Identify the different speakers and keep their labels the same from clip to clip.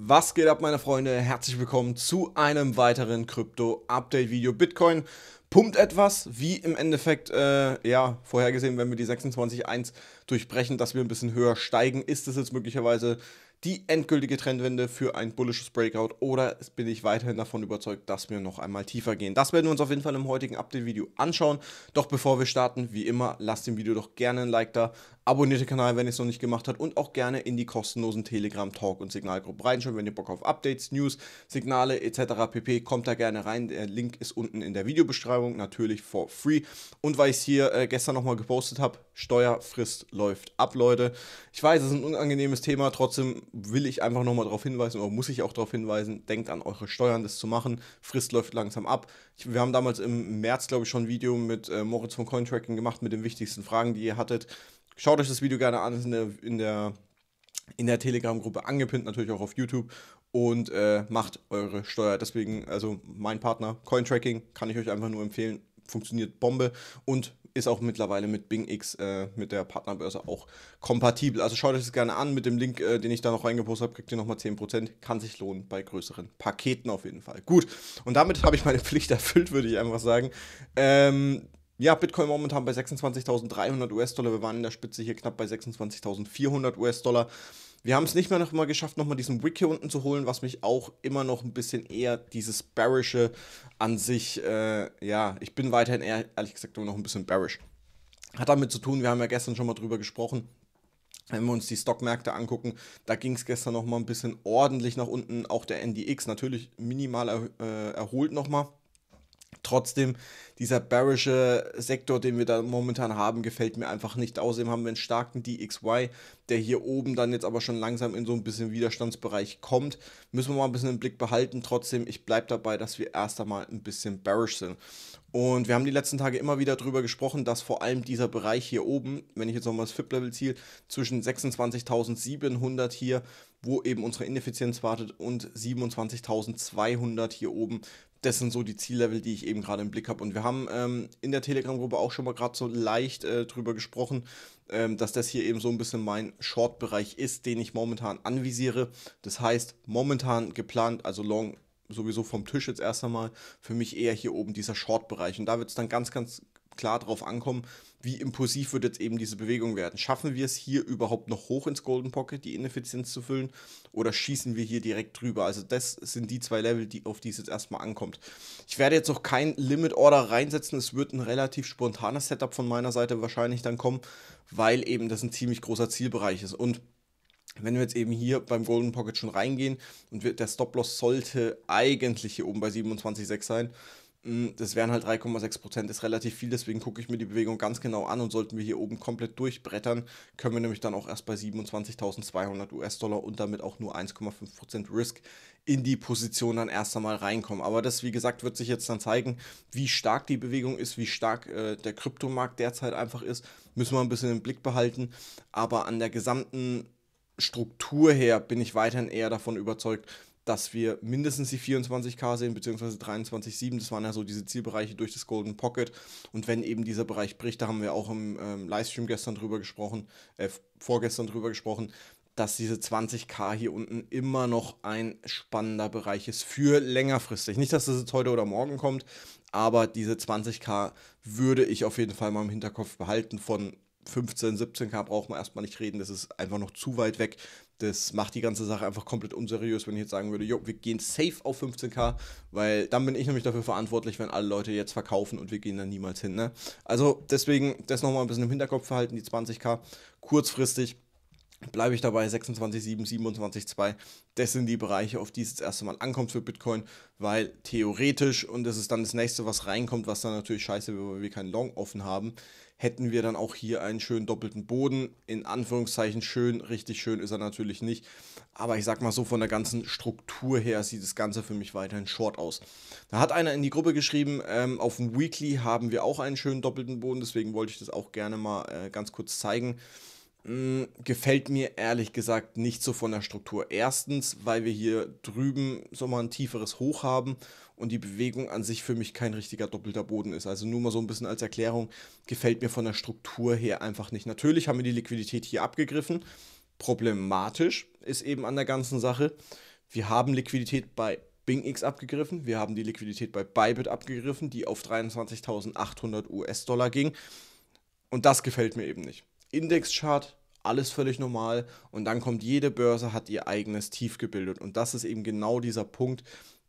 Speaker 1: Was geht ab, meine Freunde? Herzlich willkommen zu einem weiteren Krypto-Update-Video. Bitcoin pumpt etwas, wie im Endeffekt, äh, ja, vorhergesehen, wenn wir die 26.1 durchbrechen, dass wir ein bisschen höher steigen. Ist es jetzt möglicherweise die endgültige Trendwende für ein bullisches Breakout oder bin ich weiterhin davon überzeugt, dass wir noch einmal tiefer gehen? Das werden wir uns auf jeden Fall im heutigen Update-Video anschauen. Doch bevor wir starten, wie immer, lasst dem Video doch gerne ein Like da, abonniert den Kanal, wenn ihr es noch nicht gemacht habt und auch gerne in die kostenlosen Telegram, Talk und Signalgruppe reinschauen, wenn ihr Bock auf Updates, News, Signale etc. pp. Kommt da gerne rein, der Link ist unten in der Videobeschreibung, natürlich for free. Und weil ich es hier äh, gestern nochmal gepostet habe, Steuerfrist läuft ab, Leute. Ich weiß, es ist ein unangenehmes Thema, trotzdem will ich einfach nochmal darauf hinweisen oder muss ich auch darauf hinweisen, denkt an eure Steuern, das zu machen. Frist läuft langsam ab. Ich, wir haben damals im März, glaube ich, schon ein Video mit äh, Moritz von Cointracking gemacht mit den wichtigsten Fragen, die ihr hattet. Schaut euch das Video gerne an, ist in der, in der, in der Telegram-Gruppe angepinnt, natürlich auch auf YouTube und äh, macht eure Steuer. Deswegen, also mein Partner Cointracking, kann ich euch einfach nur empfehlen funktioniert Bombe und ist auch mittlerweile mit Bing X, äh, mit der Partnerbörse auch kompatibel. Also schaut euch das gerne an. Mit dem Link, äh, den ich da noch reingepostet habe, kriegt ihr nochmal 10%. Kann sich lohnen bei größeren Paketen auf jeden Fall. Gut, und damit habe ich meine Pflicht erfüllt, würde ich einfach sagen. Ähm, ja, Bitcoin momentan bei 26.300 US-Dollar. Wir waren in der Spitze hier knapp bei 26.400 US-Dollar. Wir haben es nicht mehr noch mal geschafft, nochmal diesen Wiki unten zu holen, was mich auch immer noch ein bisschen eher dieses Bearische an sich, äh, ja, ich bin weiterhin eher, ehrlich gesagt immer noch ein bisschen bearish. Hat damit zu tun, wir haben ja gestern schon mal drüber gesprochen, wenn wir uns die Stockmärkte angucken, da ging es gestern nochmal ein bisschen ordentlich nach unten. Auch der NDX natürlich minimal er, äh, erholt nochmal. Trotzdem, dieser bearische Sektor, den wir da momentan haben, gefällt mir einfach nicht. Außerdem haben wir einen starken DXY, der hier oben dann jetzt aber schon langsam in so ein bisschen Widerstandsbereich kommt. Müssen wir mal ein bisschen im Blick behalten. Trotzdem, ich bleibe dabei, dass wir erst einmal ein bisschen bearish sind. Und wir haben die letzten Tage immer wieder darüber gesprochen, dass vor allem dieser Bereich hier oben, wenn ich jetzt nochmal das FIP-Level ziehe, zwischen 26.700 hier, wo eben unsere Ineffizienz wartet, und 27.200 hier oben, das sind so die Ziellevel, die ich eben gerade im Blick habe. Und wir haben ähm, in der Telegram-Gruppe auch schon mal gerade so leicht äh, drüber gesprochen, ähm, dass das hier eben so ein bisschen mein Short-Bereich ist, den ich momentan anvisiere. Das heißt, momentan geplant, also Long sowieso vom Tisch jetzt erst einmal, für mich eher hier oben dieser Short-Bereich. Und da wird es dann ganz, ganz klar darauf ankommen, wie impulsiv wird jetzt eben diese Bewegung werden. Schaffen wir es hier überhaupt noch hoch ins Golden Pocket, die Ineffizienz zu füllen, oder schießen wir hier direkt drüber? Also das sind die zwei Level, die, auf die es jetzt erstmal ankommt. Ich werde jetzt auch kein Limit Order reinsetzen, es wird ein relativ spontanes Setup von meiner Seite wahrscheinlich dann kommen, weil eben das ein ziemlich großer Zielbereich ist. Und wenn wir jetzt eben hier beim Golden Pocket schon reingehen und wir, der Stop-Loss sollte eigentlich hier oben bei 27,6 sein, hm, das wären halt 3,6 Prozent, ist relativ viel, deswegen gucke ich mir die Bewegung ganz genau an und sollten wir hier oben komplett durchbrettern, können wir nämlich dann auch erst bei 27.200 US-Dollar und damit auch nur 1,5 Prozent Risk in die Position dann erst einmal reinkommen. Aber das, wie gesagt, wird sich jetzt dann zeigen, wie stark die Bewegung ist, wie stark äh, der Kryptomarkt derzeit einfach ist, müssen wir ein bisschen im Blick behalten. Aber an der gesamten Struktur her bin ich weiterhin eher davon überzeugt, dass wir mindestens die 24K sehen, beziehungsweise 23,7. Das waren ja so diese Zielbereiche durch das Golden Pocket. Und wenn eben dieser Bereich bricht, da haben wir auch im ähm, Livestream gestern drüber gesprochen, äh, vorgestern drüber gesprochen, dass diese 20k hier unten immer noch ein spannender Bereich ist für längerfristig. Nicht, dass das jetzt heute oder morgen kommt, aber diese 20k würde ich auf jeden Fall mal im Hinterkopf behalten von 15, 17k braucht man erstmal nicht reden. Das ist einfach noch zu weit weg. Das macht die ganze Sache einfach komplett unseriös, wenn ich jetzt sagen würde, jo, wir gehen safe auf 15k, weil dann bin ich nämlich dafür verantwortlich, wenn alle Leute jetzt verkaufen und wir gehen dann niemals hin. Ne? Also deswegen das nochmal ein bisschen im Hinterkopf verhalten, die 20k kurzfristig bleibe ich dabei 26,7, 27,2. Das sind die Bereiche, auf die es das erste Mal ankommt für Bitcoin, weil theoretisch, und das ist dann das nächste, was reinkommt, was dann natürlich scheiße wäre, weil wir keinen Long offen haben, hätten wir dann auch hier einen schönen doppelten Boden. In Anführungszeichen schön, richtig schön ist er natürlich nicht. Aber ich sag mal so, von der ganzen Struktur her sieht das Ganze für mich weiterhin short aus. Da hat einer in die Gruppe geschrieben, ähm, auf dem Weekly haben wir auch einen schönen doppelten Boden, deswegen wollte ich das auch gerne mal äh, ganz kurz zeigen mh, hm, gefällt mir ehrlich gesagt nicht so von der Struktur. Erstens, weil wir hier drüben so mal ein tieferes Hoch haben und die Bewegung an sich für mich kein richtiger doppelter Boden ist. Also nur mal so ein bisschen als Erklärung, gefällt mir von der Struktur her einfach nicht. Natürlich haben wir die Liquidität hier abgegriffen. Problematisch ist eben an der ganzen Sache, wir haben Liquidität bei Bing X abgegriffen, wir haben die Liquidität bei Bybit abgegriffen, die auf 23.800 US-Dollar ging. Und das gefällt mir eben nicht. Indexchart alles völlig normal und dann kommt jede Börse, hat ihr eigenes Tief gebildet und das ist eben genau dieser Punkt,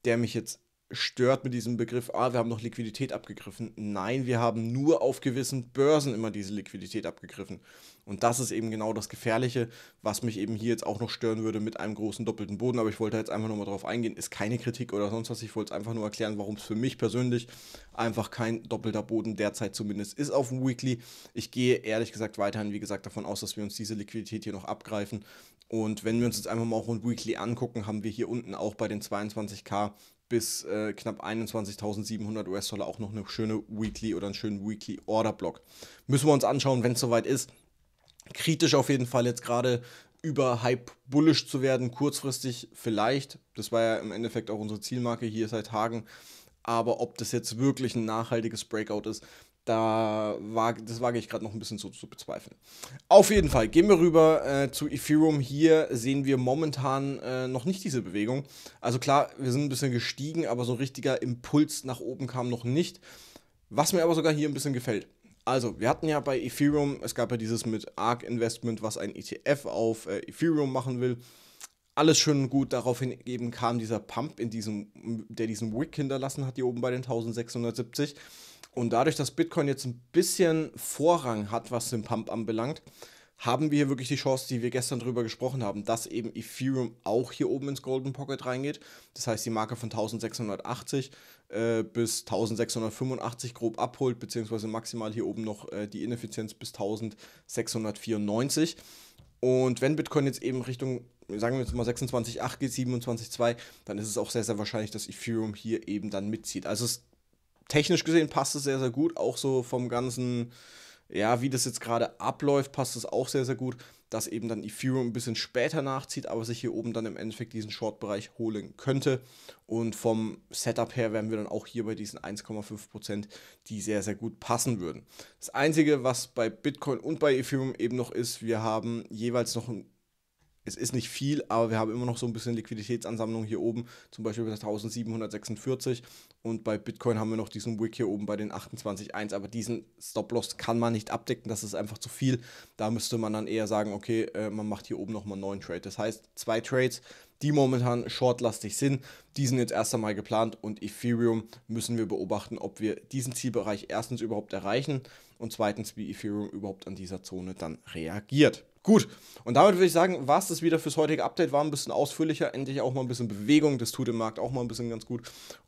Speaker 1: der mich jetzt stört mit diesem Begriff, ah, wir haben noch Liquidität abgegriffen. Nein, wir haben nur auf gewissen Börsen immer diese Liquidität abgegriffen. Und das ist eben genau das Gefährliche, was mich eben hier jetzt auch noch stören würde mit einem großen doppelten Boden. Aber ich wollte jetzt einfach nochmal drauf eingehen. Ist keine Kritik oder sonst was. Ich wollte es einfach nur erklären, warum es für mich persönlich einfach kein doppelter Boden derzeit zumindest ist auf dem Weekly. Ich gehe ehrlich gesagt weiterhin, wie gesagt, davon aus, dass wir uns diese Liquidität hier noch abgreifen. Und wenn wir uns jetzt einfach mal auch ein Weekly angucken, haben wir hier unten auch bei den 22k bis äh, knapp 21.700 US-Dollar auch noch eine schöne Weekly oder einen schönen Weekly Order Block. Müssen wir uns anschauen, wenn es soweit ist. Kritisch auf jeden Fall jetzt gerade über Hype bullish zu werden, kurzfristig vielleicht. Das war ja im Endeffekt auch unsere Zielmarke hier seit Tagen. Aber ob das jetzt wirklich ein nachhaltiges Breakout ist, da wage, das wage ich gerade noch ein bisschen zu, zu, bezweifeln. Auf jeden Fall gehen wir rüber äh, zu Ethereum. Hier sehen wir momentan äh, noch nicht diese Bewegung. Also klar, wir sind ein bisschen gestiegen, aber so ein richtiger Impuls nach oben kam noch nicht. Was mir aber sogar hier ein bisschen gefällt. Also, wir hatten ja bei Ethereum, es gab ja dieses mit ARK Investment, was ein ETF auf äh, Ethereum machen will alles schön gut. Daraufhin eben kam dieser Pump, in diesem, der diesen Wick hinterlassen hat, hier oben bei den 1670. Und dadurch, dass Bitcoin jetzt ein bisschen Vorrang hat, was den Pump anbelangt, haben wir hier wirklich die Chance, die wir gestern drüber gesprochen haben, dass eben Ethereum auch hier oben ins Golden Pocket reingeht. Das heißt, die Marke von 1680 äh, bis 1685 grob abholt, beziehungsweise maximal hier oben noch äh, die Ineffizienz bis 1694. Und wenn Bitcoin jetzt eben Richtung, sagen wir jetzt mal 26,8 geht, 27,2, dann ist es auch sehr, sehr wahrscheinlich, dass Ethereum hier eben dann mitzieht. Also es, technisch gesehen passt es sehr, sehr gut, auch so vom ganzen ja, wie das jetzt gerade abläuft, passt das auch sehr, sehr gut, dass eben dann Ethereum ein bisschen später nachzieht, aber sich hier oben dann im Endeffekt diesen Short-Bereich holen könnte. Und vom Setup her wären wir dann auch hier bei diesen 1,5%, die sehr, sehr gut passen würden. Das Einzige, was bei Bitcoin und bei Ethereum eben noch ist, wir haben jeweils noch ein es ist nicht viel, aber wir haben immer noch so ein bisschen Liquiditätsansammlung hier oben, zum Beispiel bei 1746 und bei Bitcoin haben wir noch diesen Wick hier oben bei den 28,1, aber diesen Stop-Loss kann man nicht abdecken, das ist einfach zu viel. Da müsste man dann eher sagen, okay, äh, man macht hier oben nochmal einen neuen Trade. Das heißt, zwei Trades, die momentan shortlastig sind, die sind jetzt erst einmal geplant und Ethereum müssen wir beobachten, ob wir diesen Zielbereich erstens überhaupt erreichen und zweitens, wie Ethereum überhaupt an dieser Zone dann reagiert. Gut, und damit würde ich sagen, war es das wieder fürs heutige Update. War ein bisschen ausführlicher, endlich auch mal ein bisschen Bewegung. Das tut im Markt auch mal ein bisschen ganz gut.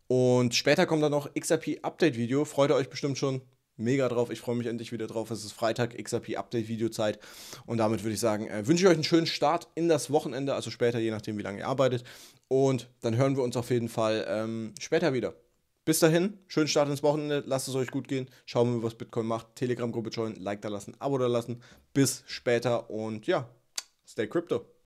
Speaker 1: Und später kommt dann noch XRP-Update-Video. Freut ihr euch bestimmt schon mega drauf. Ich freue mich endlich wieder drauf. Es ist Freitag, XRP-Update-Video-Zeit. Und damit würde ich sagen, äh, wünsche ich euch einen schönen Start in das Wochenende, also später, je nachdem, wie lange ihr arbeitet. Und dann hören wir uns auf jeden Fall ähm, später wieder. Bis dahin, schönen Start ins Wochenende, lasst es euch gut gehen, schauen wir, was Bitcoin macht, Telegram-Gruppe joinen, Like da lassen, Abo da lassen. Bis später und ja, stay crypto.